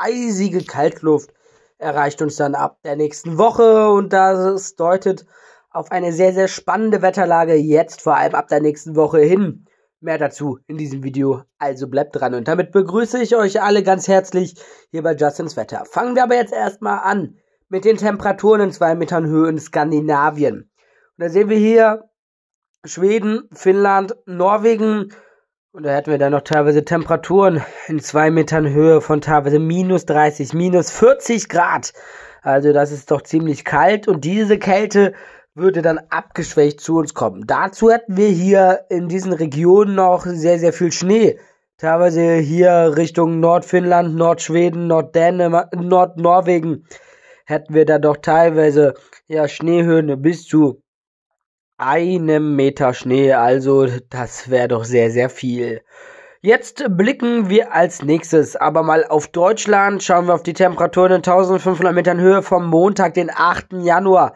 eisige Kaltluft erreicht uns dann ab der nächsten Woche und das deutet auf eine sehr, sehr spannende Wetterlage jetzt, vor allem ab der nächsten Woche hin. Mehr dazu in diesem Video, also bleibt dran. Und damit begrüße ich euch alle ganz herzlich hier bei Justins Wetter. Fangen wir aber jetzt erstmal an mit den Temperaturen in zwei Metern Höhe in Skandinavien. Und da sehen wir hier Schweden, Finnland, Norwegen, und da hatten wir dann noch teilweise Temperaturen in zwei Metern Höhe von teilweise minus 30, minus 40 Grad. Also das ist doch ziemlich kalt und diese Kälte würde dann abgeschwächt zu uns kommen. Dazu hatten wir hier in diesen Regionen noch sehr, sehr viel Schnee. Teilweise hier Richtung Nordfinnland, Nordschweden, Norddänemark, Nordnorwegen hätten wir da doch teilweise ja Schneehöhen bis zu einem Meter Schnee, also das wäre doch sehr, sehr viel. Jetzt blicken wir als nächstes aber mal auf Deutschland. Schauen wir auf die Temperaturen in 1500 Metern Höhe vom Montag, den 8. Januar.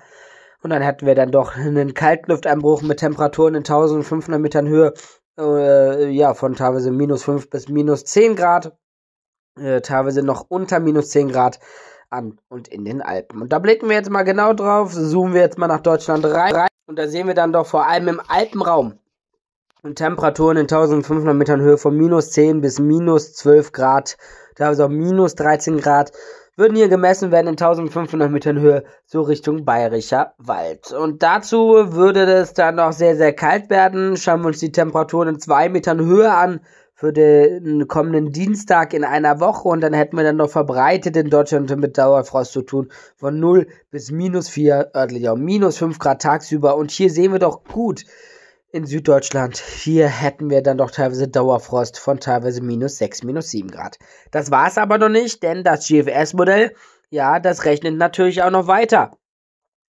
Und dann hätten wir dann doch einen Kaltlufteinbruch mit Temperaturen in 1500 Metern Höhe. Äh, ja, von teilweise minus 5 bis minus 10 Grad. Äh, teilweise noch unter minus 10 Grad an und in den Alpen. Und da blicken wir jetzt mal genau drauf. Zoomen wir jetzt mal nach Deutschland rein. Und da sehen wir dann doch vor allem im Alpenraum Temperaturen in 1500 Metern Höhe von minus 10 bis minus 12 Grad, teilweise auch minus 13 Grad, würden hier gemessen werden in 1500 Metern Höhe, so Richtung Bayerischer Wald. Und dazu würde es dann noch sehr, sehr kalt werden. Schauen wir uns die Temperaturen in 2 Metern Höhe an, für den kommenden Dienstag in einer Woche und dann hätten wir dann noch verbreitet in Deutschland mit Dauerfrost zu tun von 0 bis minus 4, örtlich auch minus 5 Grad tagsüber und hier sehen wir doch gut in Süddeutschland, hier hätten wir dann doch teilweise Dauerfrost von teilweise minus 6, minus 7 Grad. Das war es aber noch nicht, denn das GFS-Modell, ja, das rechnet natürlich auch noch weiter.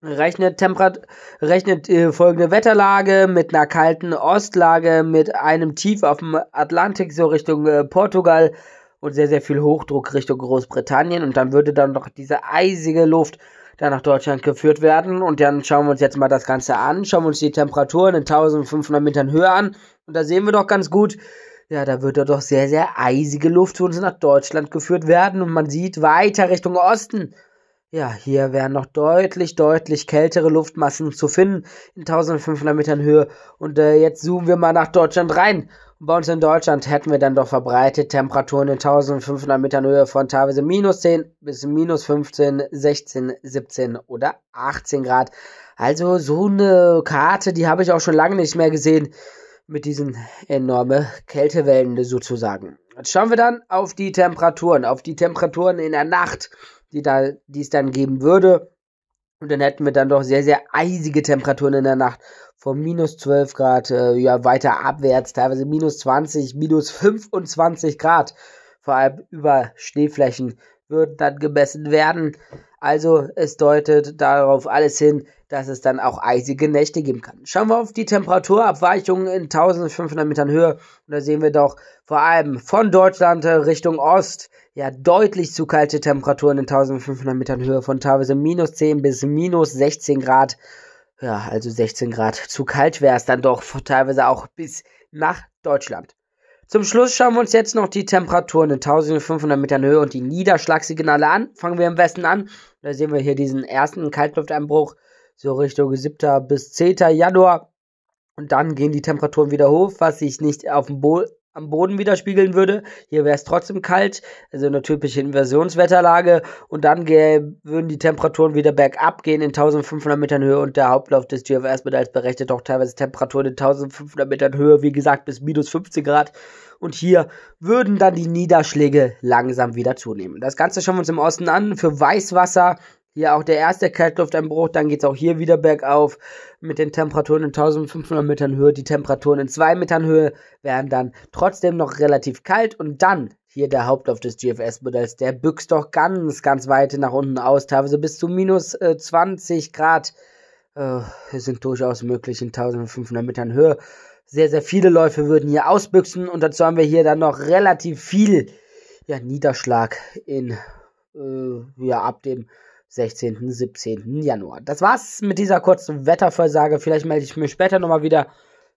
Rechnet, Temperat rechnet äh, folgende Wetterlage mit einer kalten Ostlage, mit einem Tief auf dem Atlantik, so Richtung äh, Portugal und sehr, sehr viel Hochdruck Richtung Großbritannien. Und dann würde dann noch diese eisige Luft dann nach Deutschland geführt werden. Und dann schauen wir uns jetzt mal das Ganze an, schauen wir uns die Temperaturen in 1500 Metern Höhe an. Und da sehen wir doch ganz gut, ja, da würde doch sehr, sehr eisige Luft zu uns nach Deutschland geführt werden. Und man sieht weiter Richtung Osten ja, hier wären noch deutlich, deutlich kältere Luftmassen zu finden in 1500 Metern Höhe. Und äh, jetzt zoomen wir mal nach Deutschland rein. Und bei uns in Deutschland hätten wir dann doch verbreitet Temperaturen in 1500 Metern Höhe von teilweise minus 10 bis minus 15, 16, 17 oder 18 Grad. Also so eine Karte, die habe ich auch schon lange nicht mehr gesehen mit diesen enormen Kältewellen sozusagen. Jetzt schauen wir dann auf die Temperaturen, auf die Temperaturen in der Nacht die, da, die es dann geben würde. Und dann hätten wir dann doch sehr, sehr eisige Temperaturen in der Nacht von minus 12 Grad, äh, ja, weiter abwärts, teilweise minus 20, minus 25 Grad. Vor allem über Schneeflächen würden dann gemessen werden. Also es deutet darauf alles hin, dass es dann auch eisige Nächte geben kann. Schauen wir auf die Temperaturabweichungen in 1500 Metern Höhe. Und da sehen wir doch vor allem von Deutschland äh, Richtung Ost ja deutlich zu kalte Temperaturen in 1500 Metern Höhe von teilweise minus 10 bis minus 16 Grad. Ja, also 16 Grad zu kalt wäre es dann doch teilweise auch bis nach Deutschland. Zum Schluss schauen wir uns jetzt noch die Temperaturen in 1500 Metern Höhe und die Niederschlagsignale an. Fangen wir im Westen an. Da sehen wir hier diesen ersten Kaltlufteinbruch so Richtung 7. bis 10. Januar. Und dann gehen die Temperaturen wieder hoch, was sich nicht auf dem Bo am Boden widerspiegeln würde. Hier wäre es trotzdem kalt, also eine typische Inversionswetterlage. Und dann würden die Temperaturen wieder bergab gehen in 1500 Metern Höhe und der Hauptlauf des GFS-Medaills berechnet auch teilweise Temperaturen in 1500 Metern Höhe, wie gesagt, bis minus 50 Grad. Und hier würden dann die Niederschläge langsam wieder zunehmen. Das Ganze schauen wir uns im Osten an. Für Weißwasser hier auch der erste Kaltluftanbruch, dann geht es auch hier wieder bergauf mit den Temperaturen in 1500 Metern Höhe. Die Temperaturen in 2 Metern Höhe werden dann trotzdem noch relativ kalt und dann hier der Hauptlauf des GFS-Modells, der büchst doch ganz, ganz weit nach unten aus, teilweise bis zu minus äh, 20 Grad äh, sind durchaus möglich in 1500 Metern Höhe. Sehr, sehr viele Läufe würden hier ausbüchsen und dazu haben wir hier dann noch relativ viel ja, Niederschlag in, äh, ja, ab dem 16., 17. Januar. Das war's mit dieser kurzen Wetterversage. Vielleicht melde ich mich später nochmal wieder.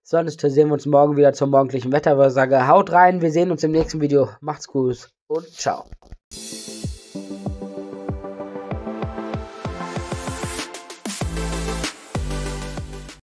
Sonst sehen wir uns morgen wieder zur morgendlichen Wetterversage. Haut rein, wir sehen uns im nächsten Video. Macht's gut und ciao.